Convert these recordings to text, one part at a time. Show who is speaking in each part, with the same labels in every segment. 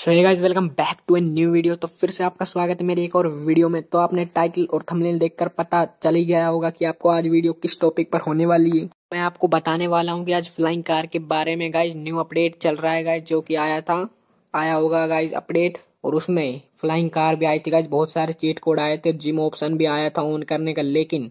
Speaker 1: सो ये guys welcome back to a new video तो फिर से आपका स्वागत है मेरी एक और वीडियो में तो आपने टाइटल और थंबनेल देखकर पता चल ही गया होगा कि आपको आज वीडियो किस टॉपिक पर होने वाली है मैं आपको बताने वाला हूँ कि आज फ्लाइंग कार के बारे में गाइज न्यू अपडेट चल रहा है गाइज जो कि आया था आया होगा गाइज अपडेट और उसमें फ्लाइंग कार भी आई थी गाइज बहुत सारे चीट कोड आए थे जिम ऑप्शन भी आया था ऑन करने का लेकिन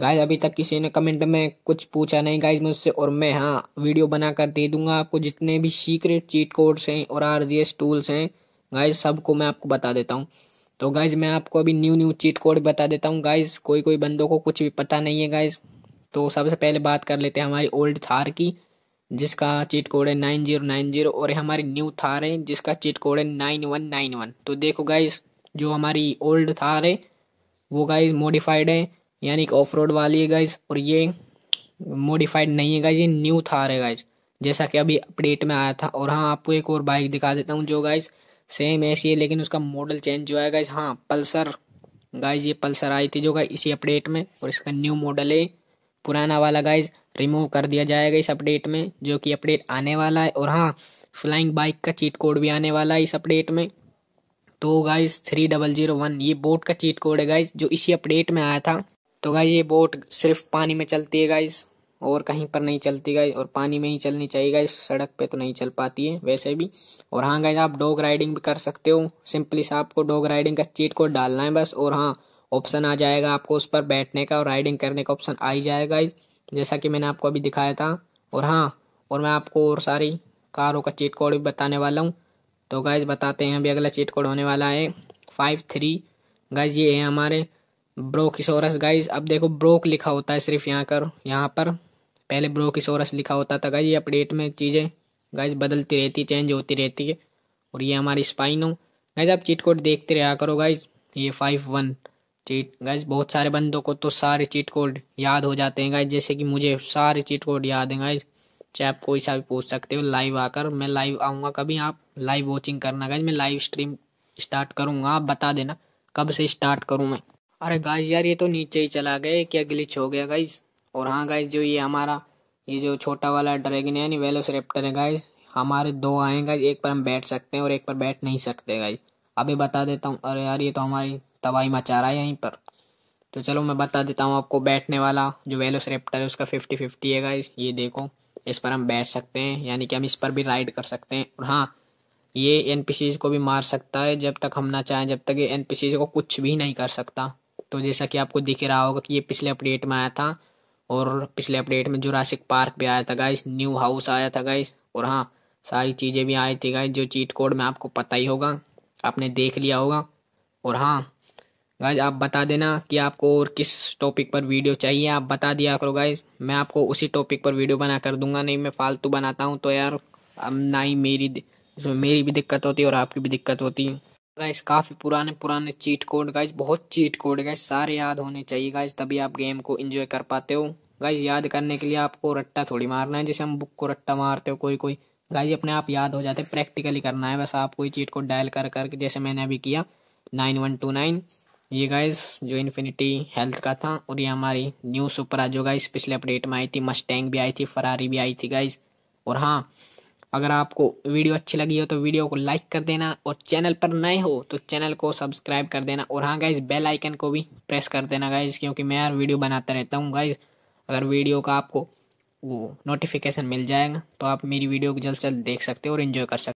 Speaker 1: गाइज अभी तक किसी ने कमेंट में कुछ पूछा नहीं गाइज मुझसे और मैं हाँ वीडियो बना कर दे दूंगा आपको जितने भी सीक्रेट चीट कोड्स हैं और आर टूल्स हैं गाइज सबको मैं आपको बता देता हूँ तो गाइज मैं आपको अभी न्यू न्यू चीट कोड बता देता हूँ गाइज कोई कोई बंदों को कुछ भी पता नहीं है गाइज तो सबसे पहले बात कर लेते हैं हमारी ओल्ड थार की जिसका चीट कोड है नाइन जीरो नाइन जीरो और हमारी न्यू थार है जिसका चीट कोड है नाइन वन नाइन वन तो देखो गाइज जो हमारी ओल्ड थार है वो गाइज मॉडिफाइड है यानी कि ऑफ रोड वाली है गाइज और ये मॉडिफाइड नहीं है गाइज ये न्यू थार है गाइज जैसा कि अभी अपडेट में आया था और हाँ आपको एक और बाइक दिखा देता हूँ जो गाइज सेम ऐसी है लेकिन उसका मॉडल चेंज जो है गाइज हाँ पल्सर गाइज ये पल्सर आई थी जो गाइज इसी अपडेट में और इसका न्यू मॉडल है पुराना वाला गाइज रिमूव कर दिया जाएगा इस अपडेट में जो कि अपडेट आने वाला है और हाँ फ्लाइंग बाइक का चीट कोड भी आने वाला है इस अपडेट में तो guys three double zero one ये बोट का चीट कोड है गाइज जो इसी अपडेट में आया था तो गाइज ये बोट सिर्फ पानी में चलती है गाइज और कहीं पर नहीं चलती गाइज और पानी में ही चलनी चाहिए गाइस सड़क पे तो नहीं चल पाती है वैसे भी और हाँ गाइज आप डॉग राइडिंग भी कर सकते हो सिंपली से आपको डॉग राइडिंग का चीट कोड डालना है बस और हाँ ऑप्शन आ जाएगा आपको उस पर बैठने का और राइडिंग करने का ऑप्शन आ ही जाएगा जैसा कि मैंने आपको अभी दिखाया था और हाँ और मैं आपको और सारी कारों का चीट कोड भी बताने वाला हूँ तो गाइज बताते हैं अभी अगला चीट कोड होने वाला है फाइव थ्री गाइज ये है हमारे ब्रोकिसोरस गाइज अब देखो ब्रोक लिखा होता है सिर्फ यहाँ कर यहाँ पर पहले ब्रोकिसोरस लिखा होता था गाइज ये अपडेट में चीज़ें गाइज बदलती रहती चेंज होती रहती है और ये हमारी स्पाइन हो गाइज आप चीट कोड देखते रहा करो गाइज ये फाइव वन चीट गाइज बहुत सारे बंदों को तो सारे चीट कोड याद हो जाते हैं गाइज जैसे कि मुझे सारे चीट कोड याद हैं गाइज चाहे आप कोई सा भी पूछ सकते हो लाइव आकर मैं लाइव आऊँगा कभी आप लाइव वॉचिंग करना गाइज मैं लाइव स्ट्रीम स्टार्ट करूँगा आप बता देना कब से स्टार्ट करूँ मैं अरे गाइस यार ये तो नीचे ही चला गया क्या ग्लिच हो गया गाइस और हाँ गाइस जो ये हमारा ये जो छोटा वाला ड्रैगन है यानी वेलोसरेप्टर है गाइस हमारे दो आए गाइस एक पर हम बैठ सकते हैं और एक पर बैठ नहीं सकते गाइस अभी बता देता हूँ अरे यार ये तो हमारी तबाही मचा रहा है यहीं पर तो चलो मैं बता देता हूँ आपको बैठने वाला जो वेलोसरेप्टर है उसका फिफ्टी फिफ्टी है गाइस ये देखो इस पर हम बैठ सकते हैं यानी कि हम इस पर भी राइड कर सकते हैं और हाँ ये एन को भी मार सकता है जब तक हम ना चाहें जब तक ये एन को कुछ भी नहीं कर सकता तो जैसा कि आपको दिख रहा होगा कि ये पिछले अपडेट में आया था और पिछले अपडेट में जुरासिक पार्क भी आया था गाइस न्यू हाउस आया था गाइस और हाँ सारी चीज़ें भी आई थी गाइस जो चीट कोड में आपको पता ही होगा आपने देख लिया होगा और हाँ गाइज आप बता देना कि आपको और किस टॉपिक पर वीडियो चाहिए आप बता दिया करो गाइज मैं आपको उसी टॉपिक पर वीडियो बना कर दूंगा नहीं मैं फालतू बनाता हूँ तो यार अब ना ही मेरी इसमें मेरी भी दिक्कत होती है और आपकी भी दिक्कत होती है गाइस काफ़ी पुराने पुराने चीट कोड गाइस बहुत चीट कोड गाइस सारे याद होने चाहिए गाइस तभी आप गेम को एंजॉय कर पाते हो गाइस याद करने के लिए आपको रट्टा थोड़ी मारना है जैसे हम बुक को रट्टा मारते हो कोई कोई गाइस अपने आप याद हो जाते हैं प्रैक्टिकली करना है बस आप कोई चीट कोड डायल कर करके जैसे मैंने अभी किया नाइन वन टू नाइन ये गाइस जो इन्फिनिटी हेल्थ का था और ये हमारी न्यू सुपरा जो गाइस पिछले अपडेट में आई थी मस्टैंग भी आई थी फरारी भी आई थी गाइस और हाँ अगर आपको वीडियो अच्छी लगी हो तो वीडियो को लाइक कर देना और चैनल पर नए हो तो चैनल को सब्सक्राइब कर देना और हाँ गाइज बेल आइकन को भी प्रेस कर देना गाइज क्योंकि मैं यार वीडियो बनाता रहता हूँ गाइज अगर वीडियो का आपको वो नोटिफिकेशन मिल जाएगा तो आप मेरी वीडियो को जल्द से जल्द देख सकते हो और इन्जॉय कर सकते